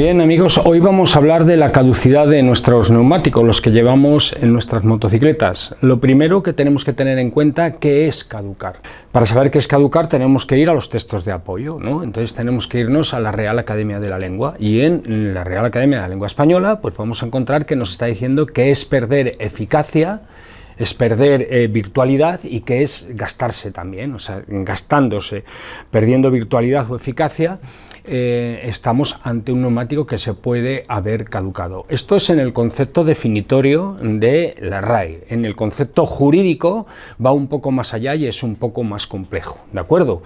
Bien amigos, hoy vamos a hablar de la caducidad de nuestros neumáticos, los que llevamos en nuestras motocicletas. Lo primero que tenemos que tener en cuenta, ¿qué es caducar? Para saber qué es caducar tenemos que ir a los textos de apoyo, ¿no? Entonces tenemos que irnos a la Real Academia de la Lengua y en la Real Academia de la Lengua Española pues podemos encontrar que nos está diciendo que es perder eficacia, es perder eh, virtualidad y que es gastarse también, o sea, gastándose, perdiendo virtualidad o eficacia eh, estamos ante un neumático que se puede haber caducado. Esto es en el concepto definitorio de la RAE. En el concepto jurídico va un poco más allá y es un poco más complejo. ¿De acuerdo?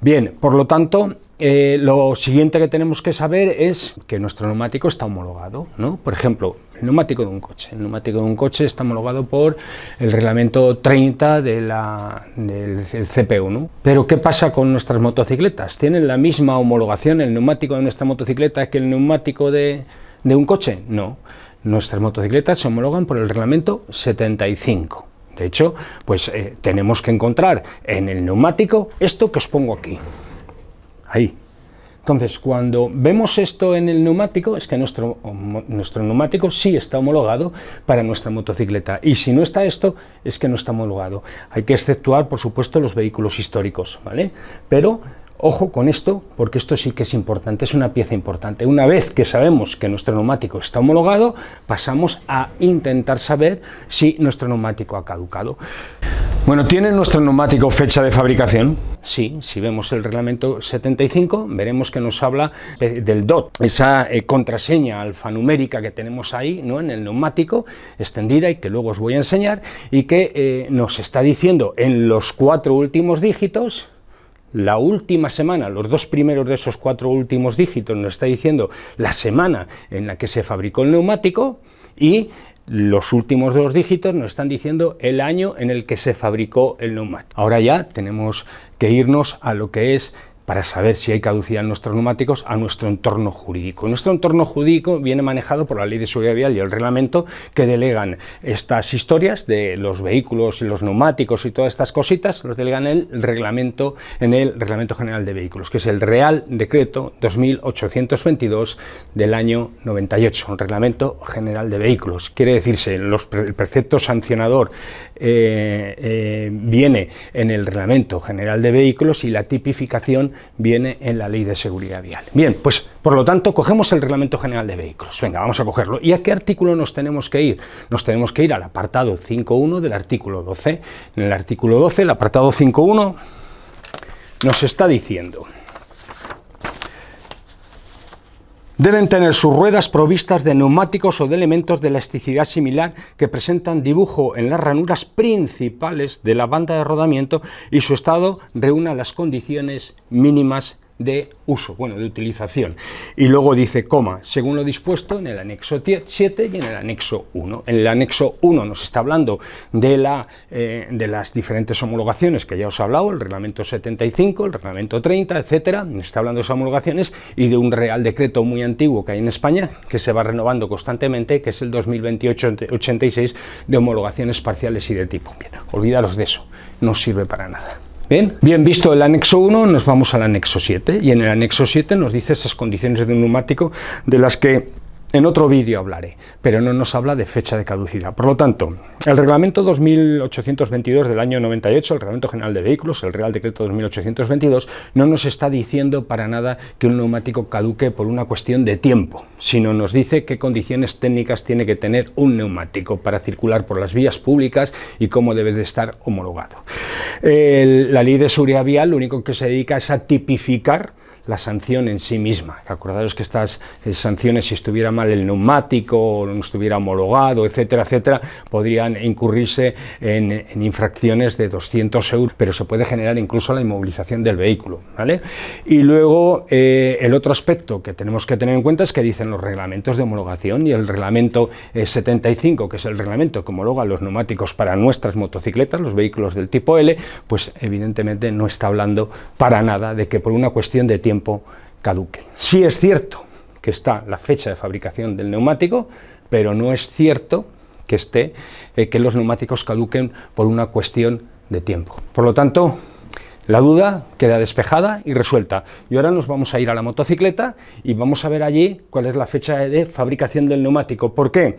Bien, por lo tanto, eh, lo siguiente que tenemos que saber es que nuestro neumático está homologado, ¿no? Por ejemplo, el neumático de un coche. El neumático de un coche está homologado por el reglamento 30 del cp1 Pero ¿qué pasa con nuestras motocicletas? ¿Tienen la misma homologación el neumático de nuestra motocicleta que el neumático de, un coche? No. Nuestras motocicletas se homologan por el reglamento 75. De hecho, pues eh, tenemos que encontrar en el neumático esto que os pongo aquí ahí. Entonces, cuando vemos esto en el neumático, es que nuestro, nuestro neumático sí está homologado para nuestra motocicleta. Y si no está esto, es que no está homologado. Hay que exceptuar, por supuesto, los vehículos históricos, ¿vale? Pero Ojo con esto, porque esto sí que es importante, es una pieza importante. Una vez que sabemos que nuestro neumático está homologado, pasamos a intentar saber si nuestro neumático ha caducado. Bueno, ¿tiene nuestro neumático fecha de fabricación? Sí, si vemos el reglamento 75, veremos que nos habla eh, del DOT, esa eh, contraseña alfanumérica que tenemos ahí ¿no? en el neumático, extendida y que luego os voy a enseñar, y que eh, nos está diciendo en los cuatro últimos dígitos, la última semana, los dos primeros de esos cuatro últimos dígitos nos está diciendo la semana en la que se fabricó el neumático y los últimos dos dígitos nos están diciendo el año en el que se fabricó el nomad Ahora ya tenemos que irnos a lo que es para saber si hay caducidad en nuestros neumáticos a nuestro entorno jurídico. Nuestro entorno jurídico viene manejado por la Ley de Seguridad Vial y el reglamento que delegan estas historias de los vehículos y los neumáticos y todas estas cositas, los delegan en el reglamento en el Reglamento General de Vehículos, que es el Real Decreto 2822 del año 98, un Reglamento General de Vehículos. Quiere decirse, el precepto sancionador eh, eh, viene en el Reglamento General de Vehículos y la tipificación viene en la ley de seguridad vial. Bien, pues por lo tanto cogemos el reglamento general de vehículos. Venga, vamos a cogerlo. ¿Y a qué artículo nos tenemos que ir? Nos tenemos que ir al apartado 5.1 del artículo 12. En el artículo 12, el apartado 5.1 nos está diciendo... Deben tener sus ruedas provistas de neumáticos o de elementos de elasticidad similar que presentan dibujo en las ranuras principales de la banda de rodamiento y su estado reúna las condiciones mínimas de uso, bueno, de utilización. Y luego dice, coma, según lo dispuesto en el anexo 7 y en el anexo 1. En el anexo 1 nos está hablando de, la, eh, de las diferentes homologaciones que ya os he hablado, el reglamento 75, el reglamento 30, etcétera, nos está hablando de esas homologaciones y de un real decreto muy antiguo que hay en España, que se va renovando constantemente, que es el 2028-86 de homologaciones parciales y de tipo. Bien, olvidaros de eso, no sirve para nada. Bien, bien visto el anexo 1, nos vamos al anexo 7 y en el anexo 7 nos dice esas condiciones de un neumático de las que en otro vídeo hablaré, pero no nos habla de fecha de caducidad. Por lo tanto, el Reglamento 2822 del año 98, el Reglamento General de Vehículos, el Real Decreto 2822, no nos está diciendo para nada que un neumático caduque por una cuestión de tiempo, sino nos dice qué condiciones técnicas tiene que tener un neumático para circular por las vías públicas y cómo debe de estar homologado. la ley de seguridad vial lo único que se dedica es a tipificar la sanción en sí misma. Acordaros que estas eh, sanciones, si estuviera mal el neumático, o no estuviera homologado, etcétera, etcétera, podrían incurrirse en, infracciones de 200 euros, pero se puede generar incluso la inmovilización del vehículo. ¿vale? Y luego, eh, el otro aspecto que tenemos que tener en cuenta es que dicen los reglamentos de homologación y el reglamento 75, eh, que es el reglamento que homologa los neumáticos para nuestras motocicletas, los vehículos del tipo L, pues evidentemente no está hablando para nada de que por una cuestión de tiempo caduque. si es cierto que está la fecha de fabricación del neumático, pero no es cierto que esté eh, que los neumáticos caduquen por una cuestión de tiempo. Por lo tanto, la duda queda despejada y resuelta. Y ahora nos vamos a ir a la motocicleta y vamos a ver allí cuál es la fecha de fabricación del neumático. ¿Por qué?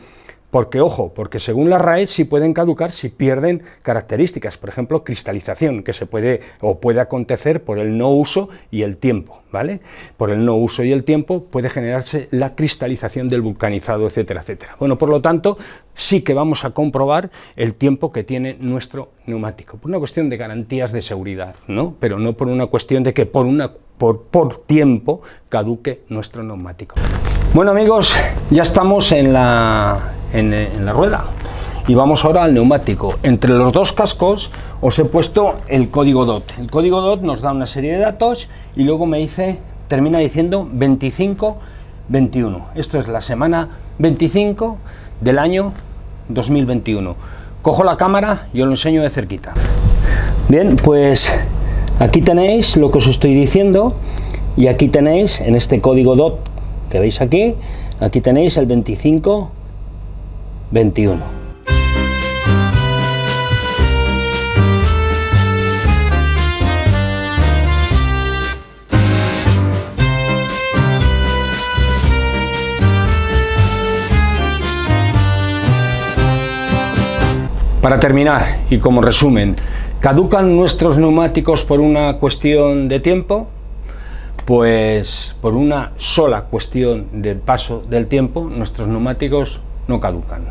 Porque, ojo, porque según la RAE sí pueden caducar si pierden características, por ejemplo, cristalización, que se puede o puede acontecer por el no uso y el tiempo, ¿vale? Por el no uso y el tiempo puede generarse la cristalización del vulcanizado, etcétera, etcétera. Bueno, por lo tanto, sí que vamos a comprobar el tiempo que tiene nuestro neumático, por una cuestión de garantías de seguridad, ¿no? Pero no por una cuestión de que por, por tiempo caduque nuestro neumático. Bueno amigos, ya estamos en la, eh, en, la rueda. Y vamos ahora al neumático. Entre los dos cascos os he puesto el código DOT. El código DOT nos da una serie de datos y luego me dice, termina diciendo 25 21. Esto es la semana 25 del año 2021. Cojo la cámara y os lo enseño de cerquita. Bien, pues aquí tenéis lo que os estoy diciendo y aquí tenéis en este código DOT que veis aquí, aquí tenéis el 25 21. Para terminar y como resumen, ¿caducan nuestros neumáticos por una cuestión de tiempo? Pues por una sola cuestión del paso del tiempo, nuestros neumáticos no caducan.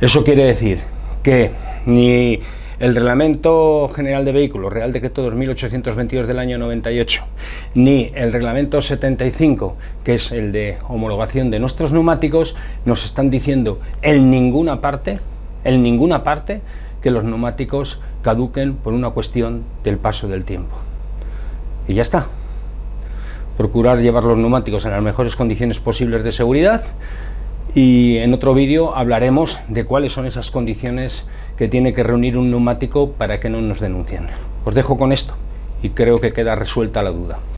Eso quiere decir que ni el Reglamento General de Vehículos, Real Decreto 2822 del año 98, ni el Reglamento 75, que es el de homologación de nuestros neumáticos, nos están diciendo en ninguna parte, en ninguna parte, que los neumáticos caduquen por una cuestión del paso del tiempo. Y ya está. Procurar llevar los neumáticos en las mejores condiciones posibles de seguridad y en otro vídeo hablaremos de cuáles son esas condiciones que tiene que reunir un neumático para que no nos denuncien. Os dejo con esto y creo que queda resuelta la duda.